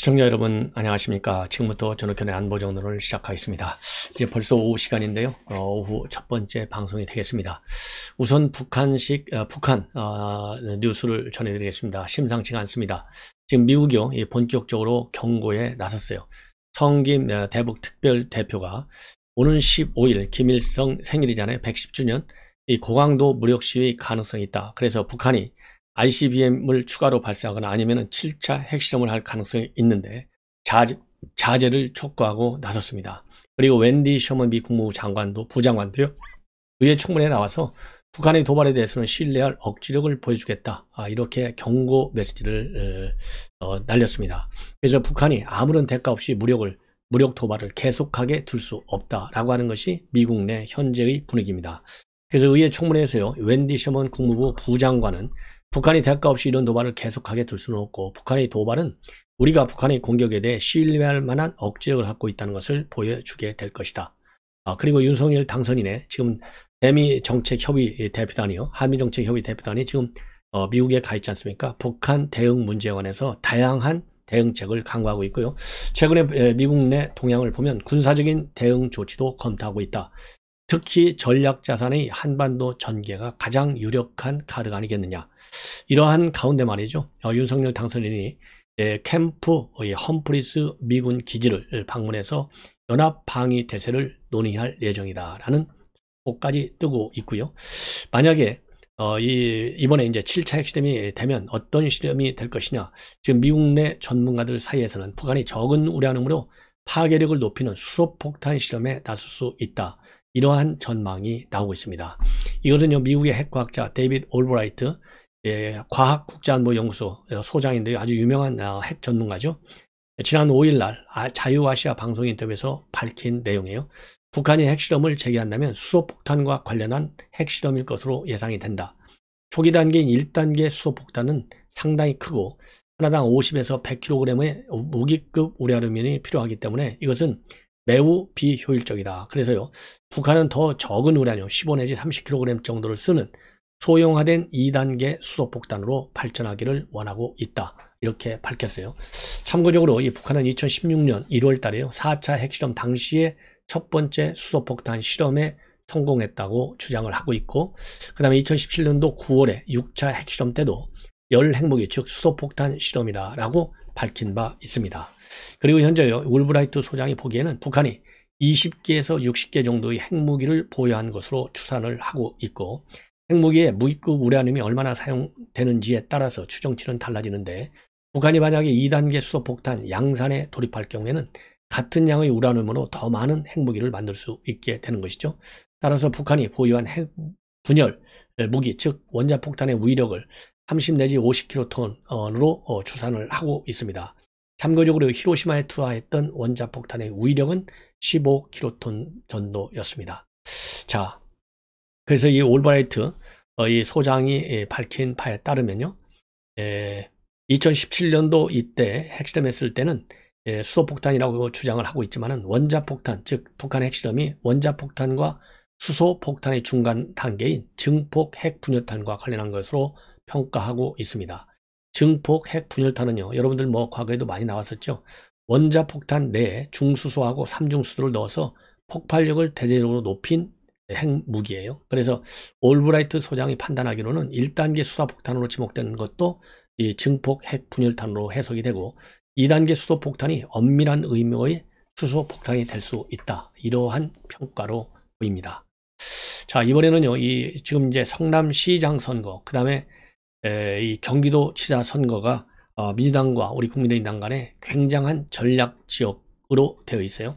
시청자 여러분 안녕하십니까 지금부터 전우현의 안보정론을 시작하겠습니다 이제 벌써 오후 시간인데요 어, 오후 첫 번째 방송이 되겠습니다 우선 북한식 어, 북한 어, 뉴스를 전해드리겠습니다 심상치가 않습니다 지금 미국이요 본격적으로 경고에 나섰어요 성김 어, 대북 특별 대표가 오는 15일 김일성 생일이잖아요 110주년 이 고강도 무력 시위 가능성이 있다 그래서 북한이 ICBM을 추가로 발사하거나 아니면 7차 핵실험을 할 가능성이 있는데 자제, 자제를 촉구하고 나섰습니다. 그리고 웬디 셔먼 미 국무부 장관도 부장관도요. 의회 청문회에 나와서 북한의 도발에 대해서는 신뢰할 억지력을 보여주겠다. 아, 이렇게 경고 메시지를 어, 어 날렸습니다. 그래서 북한이 아무런 대가 없이 무력을 무력 도발을 계속하게 둘 수 없다라고 하는 것이 미국 내 현재의 분위기입니다. 그래서 의회 청문회에서요. 웬디 셔먼 국무부 부장관은 북한이 대가 없이 이런 도발을 계속하게 될 수는 없고 북한의 도발은 우리가 북한의 공격에 대해 신뢰할 만한 억지력을 갖고 있다는 것을 보여주게 될 것이다. 아, 그리고 윤석열 당선인의 지금 대미 정책 협의 대표단이요. 한미 정책 협의 대표단이 지금 어, 미국에 가 있지 않습니까? 북한 대응 문제에 관해서 다양한 대응책을 강구하고 있고요. 최근에 미국 내 동향을 보면 군사적인 대응 조치도 검토하고 있다. 특히 전략 자산의 한반도 전개가 가장 유력한 카드가 아니겠느냐. 이러한 가운데 말이죠. 어, 윤석열 당선인이 예, 캠프 어, 예, 험프리스 미군 기지를 방문해서 연합 방위 대세를 논의할 예정이다라는 곳까지 뜨고 있고요. 만약에 어, 이, 이번에 이제 7차 핵실험이 되면 어떤 실험이 될 것이냐. 지금 미국 내 전문가들 사이에서는 북한이 적은 우량으로 파괴력을 높이는 수소폭탄 실험에 나설 수 있다. 이러한 전망이 나오고 있습니다. 이것은 미국의 핵과학자 데이빗 올브라이트 예, 과학국제안보연구소 소장인데요 아주 유명한 어, 핵 전문가죠. 지난 5일날 아, 자유아시아 방송 인터뷰에서 밝힌 내용이에요. 북한이 핵실험을 재개한다면 수소폭탄과 관련한 핵실험일 것으로 예상이 된다. 초기 단계인 1단계 수소폭탄은 상당히 크고 하나당 50에서 100kg의 무기급 우라늄이 필요하기 때문에 이것은 매우 비효율적이다. 그래서요. 북한은 더 적은 우량늄15 내지 30kg 정도를 쓰는 소형화된 2단계 수소폭탄으로 발전하기를 원하고 있다. 이렇게 밝혔어요. 참고적으로 이 북한은 2016년 1월 달에 4차 핵실험 당시에 첫 번째 수소폭탄 실험에 성공했다고 주장을 하고 있고 그 다음에 2017년도 9월에 6차 핵실험 때도 열 핵무기 즉 수소폭탄 실험이다라고 밝힌 바 있습니다. 그리고 현재 울브라이트 소장이 보기에는 북한이 20개에서 60개 정도의 핵무기를 보유한 것으로 추산을 하고 있고 핵무기의 무기급 우라늄이 얼마나 사용되는지에 따라서 추정치는 달라지는데 북한이 만약에 2단계 수소폭탄 양산에 돌입할 경우에는 같은 양의 우라늄으로 더 많은 핵무기를 만들 수 있게 되는 것이죠. 따라서 북한이 보유한 핵 분열 예, 무기 즉 원자폭탄의 위력을 30 내지 50킬로톤으로 추산을 어, 하고 있습니다. 참고적으로 히로시마에 투하했던 원자폭탄의 위력은 15킬로톤 정도였습니다 자, 그래서 이 올바이트 어, 이 소장이 예, 밝힌 바에 따르면요. 2017년도 예, 이때 핵실험했을 때는 예, 수소폭탄이라고 주장을 하고 있지만 원자폭탄, 즉 북한 핵실험이 원자폭탄과 수소폭탄의 중간 단계인 증폭 핵분열탄과 관련한 것으로 평가하고 있습니다. 증폭 핵 분열탄은요. 여러분들 뭐 과거에도 많이 나왔었죠. 원자 폭탄 내에 중수소하고 삼중수소를 넣어서 폭발력을 대제적으로 높인 핵무기예요. 그래서 올브라이트 소장이 판단하기로는 1단계 수사폭탄으로 지목되는 것도 이 증폭 핵 분열탄으로 해석이 되고 2단계 수소폭탄이 엄밀한 의미의 수소폭탄이 될 수 있다. 이러한 평가로 보입니다. 자 이번에는요. 이 지금 이제 성남시장 선거 그 다음에 이 경기도 지사 선거가 어, 민주당과 우리 국민의당 간에 굉장한 전략 지역으로 되어 있어요.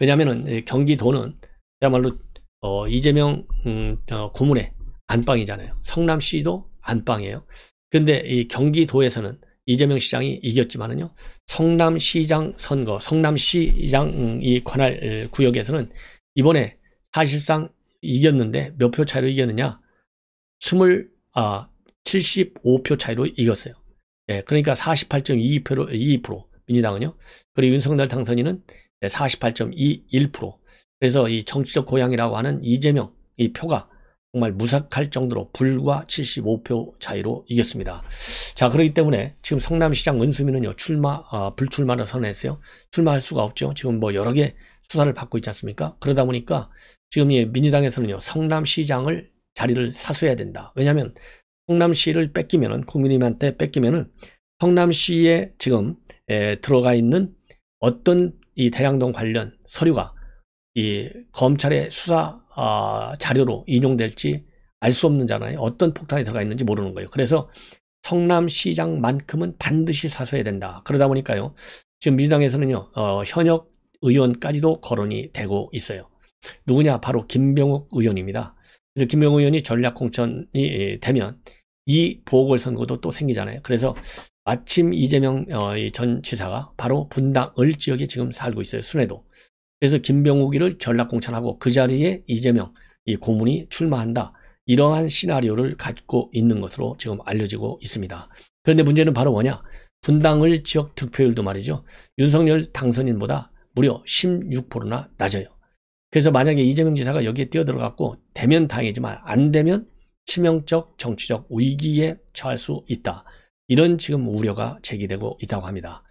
왜냐하면 경기도는 그야말로 어, 이재명 음, 어, 고문의 안방이잖아요. 성남시도 안방이에요. 근데 이 경기도에서는 이재명 시장이 이겼지만은요. 성남시장 선거, 성남시장이 음, 관할 구역에서는 이번에 사실상 이겼는데 몇 표 차로 이겼느냐? 20, 아, 75표 차이로 이겼어요. 예, 그러니까 48.22%, 2% 민주당은요. 그리고 윤석열 당선인은 48.21%. 예, 그래서 이 정치적 고향이라고 하는 이재명 이 표가 정말 무삭할 정도로 불과 75표 차이로 이겼습니다. 자, 그렇기 때문에 지금 성남시장 은수민은요 출마, 아, 불출마를 선언했어요. 출마할 수가 없죠. 지금 뭐 여러 개 수사를 받고 있지 않습니까? 그러다 보니까 지금 이 민주당에서는요, 성남시장을 자리를 사수해야 된다. 왜냐하면 성남시를 뺏기면은 국민님한테 뺏기면은 성남시에 지금 에, 들어가 있는 어떤 이 대장동 관련 서류가 이 검찰의 수사 어, 자료로 인용될지 알 수 없는 잖아요 어떤 폭탄이 들어가 있는지 모르는 거예요. 그래서 성남시장만큼은 반드시 사서야 된다. 그러다 보니까요. 지금 민주당에서는요. 어, 현역 의원까지도 거론이 되고 있어요. 누구냐? 바로 김병욱 의원입니다. 그래서 김병욱 의원이 전략공천이 되면 이 보궐선거도 또 생기잖아요. 그래서 마침 이재명 어, 전 지사가 바로 분당 을 지역에 지금 살고 있어요. 순회도. 그래서 김병욱이를 전략공천하고그 자리에 이재명 이 고문이 출마한다. 이러한 시나리오를 갖고 있는 것으로 지금 알려지고 있습니다. 그런데 문제는 바로 뭐냐? 분당을 지역 득표율도 말이죠. 윤석열 당선인보다 무려 16%나 낮아요. 그래서 만약에 이재명 지사가 여기에 뛰어들어갔고 대면 당이지만 안 되면 치명적 정치적 위기에 처할 수 있다. 이런 지금 우려가 제기되고 있다고 합니다.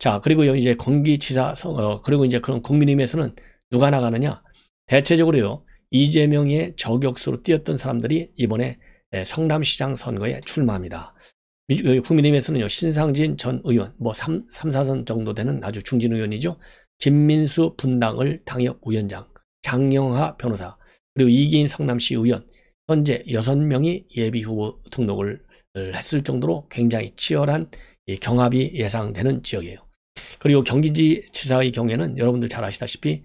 자, 그리고 이제 건기치사 어, 그리고 이제 그런 국민의힘에서는 누가 나가느냐? 대체적으로요, 이재명의 저격수로 뛰었던 사람들이 이번에 예, 성남시장 선거에 출마합니다. 어, 국민의힘에서는요, 신상진 전 의원, 뭐 3, 4선 정도 되는 아주 중진 의원이죠. 김민수 분당을 당협 위원장, 장영하 변호사, 그리고 이기인 성남시 의원, 현재 6명이 예비 후보 등록을 했을 정도로 굉장히 치열한 경합이 예상되는 지역이에요. 그리고 경기지치사의 경우에는 여러분들 잘 아시다시피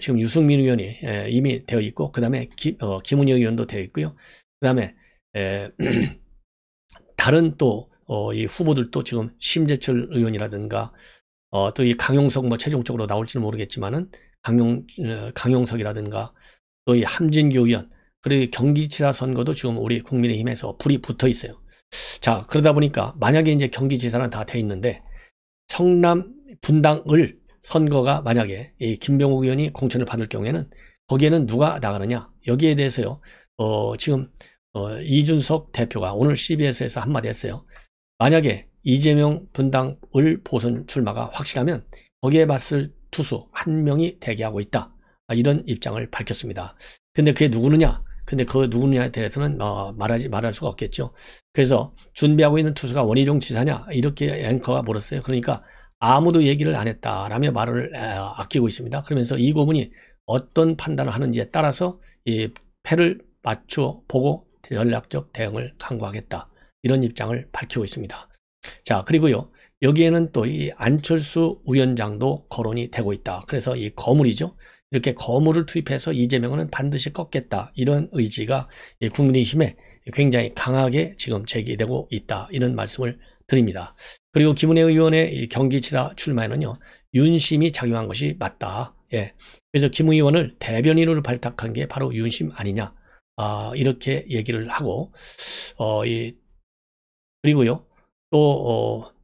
지금 유승민 의원이 이미 되어 있고 그 다음에 어, 김은영 의원도 되어 있고요. 그 다음에 다른 또 어, 후보들도 지금 심재철 의원이라든가 어, 또이 강용석 뭐 최종적으로 나올지는 모르겠지만은 강용 어, 강용석이라든가 또 이 함진규 의원 그리고 경기지사 선거도 지금 우리 국민의힘에서 불이 붙어 있어요. 자, 그러다 보니까 만약에 이제 경기지사는 다 돼 있는데 성남 분당을 선거가 만약에 이 김병욱 의원이 공천을 받을 경우에는 거기에는 누가 나가느냐 여기에 대해서요. 어, 지금 어, 이준석 대표가 오늘 CBS에서 한마디 했어요. 만약에 이재명 분당을 보선 출마가 확실하면 거기에 봤을 투수 한 명이 대기하고 있다. 아, 이런 입장을 밝혔습니다. 근데 그게 누구느냐? 근데 그 누구냐에 대해서는 어, 말하지 말할 수가 없겠죠. 그래서 준비하고 있는 투수가 원희룡 지사냐 이렇게 앵커가 물었어요. 그러니까 아무도 얘기를 안 했다라며 말을 아끼고 있습니다. 그러면서 이 고문이 어떤 판단을 하는지에 따라서 이 패를 맞추어 보고 전략적 대응을 강구하겠다 이런 입장을 밝히고 있습니다. 자 그리고요 여기에는 또 이 안철수 위원장도 거론이 되고 있다. 그래서 이 거물이죠. 이렇게 거물을 투입해서 이재명은 반드시 꺾겠다 이런 의지가 국민의힘에 굉장히 강하게 지금 제기되고 있다 이런 말씀을 드립니다. 그리고 김은혜 의원의 경기지사 출마에는요 윤심이 작용한 것이 맞다. 예. 그래서 김 의원을 대변인으로 발탁한 게 바로 윤심 아니냐. 아, 이렇게 얘기를 하고, 어, 이, 그리고요, 또, 어,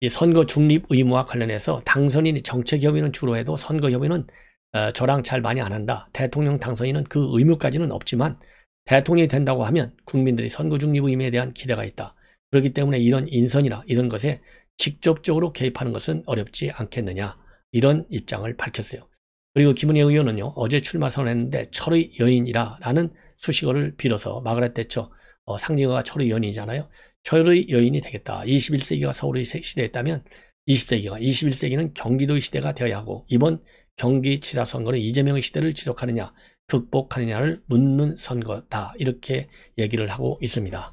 이 선거 중립 의무와 관련해서 당선인이 정책 협의는 주로 해도 선거 협의는 어, 저랑 잘 많이 안 한다. 대통령 당선인은 그 의무까지는 없지만 대통령이 된다고 하면 국민들이 선거 중립 의미에 대한 기대가 있다. 그렇기 때문에 이런 인선이나 이런 것에 직접적으로 개입하는 것은 어렵지 않겠느냐. 이런 입장을 밝혔어요. 그리고 김은혜 의원은요, 어제 출마 선언했는데 철의 여인이라라는 수식어를 빌어서 마그렛 대처 어, 상징어가 철의 여인이잖아요. 철의 여인이 되겠다. 21세기가 서울의 시대였다면 20세기가 21세기는 경기도의 시대가 되어야 하고 이번 경기치사 선거는 이재명의 시대를 지속하느냐 극복하느냐를 묻는 선거다 이렇게 얘기를 하고 있습니다.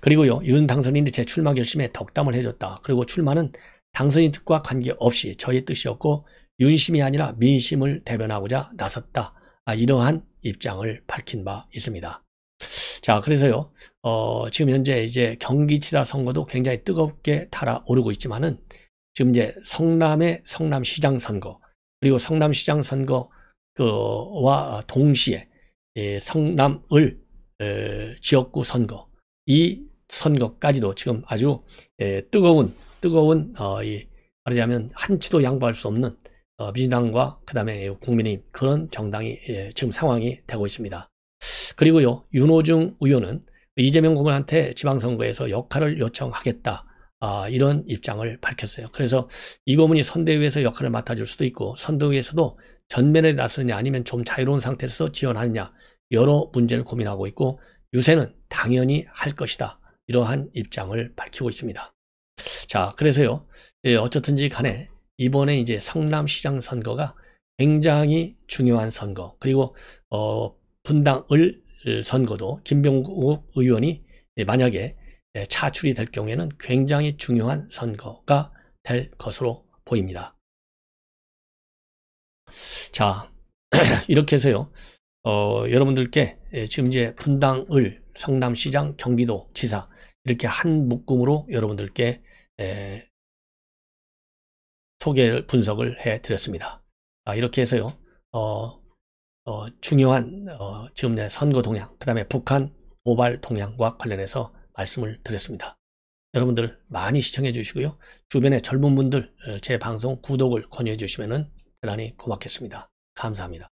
그리고요 윤 당선인이 제 출마 결심에 덕담을 해줬다. 그리고 출마는 당선인 뜻과 관계없이 저의 뜻이었고 윤심이 아니라 민심을 대변하고자 나섰다. 아, 이러한 입장을 밝힌 바 있습니다. 자, 그래서요, 어, 지금 현재 이제 경기치사 선거도 굉장히 뜨겁게 달아오르고 있지만은 지금 이제 성남의 성남시장 선거, 그리고 성남시장 선거와 동시에 예, 성남을 지역구 선거 이 선거까지도 지금 아주 뜨거운 뜨거운 어, 말하자면 한치도 양보할 수 없는 어, 민주당과 그다음에 국민의힘 그런 정당이 예, 지금 상황이 되고 있습니다. 그리고요 윤호중 의원은 이재명 후보한테 지방선거에서 역할을 요청하겠다. 아, 이런 입장을 밝혔어요. 그래서 이고문이 선대위에서 역할을 맡아줄 수도 있고 선대위에서도 전면에 나서느냐 아니면 좀 자유로운 상태에서 지원하느냐 여러 문제를 고민하고 있고 유세는 당연히 할 것이다. 이러한 입장을 밝히고 있습니다. 자, 그래서요. 예, 어쨌든지 간에 이번에 이제 성남시장 선거가 굉장히 중요한 선거 그리고 어, 분당을 어, 선거도 김병국 의원이 예, 만약에 예, 차출이 될 경우에는 굉장히 중요한 선거가 될 것으로 보입니다. 자, 이렇게 해서요. 어, 여러분들께 예, 지금 이제 분당을 성남시장 경기도 지사 이렇게 한 묶음으로 여러분들께 에, 예, 소개를 분석을 해 드렸습니다. 아, 이렇게 해서요. 어, 어, 중요한 어, 지금 내 선거 동향, 그 다음에 북한 도발 동향과 관련해서 말씀을 드렸습니다. 여러분들 많이 시청해 주시고요. 주변의 젊은 분들 어, 제 방송 구독을 권유해 주시면 대단히 고맙겠습니다. 감사합니다.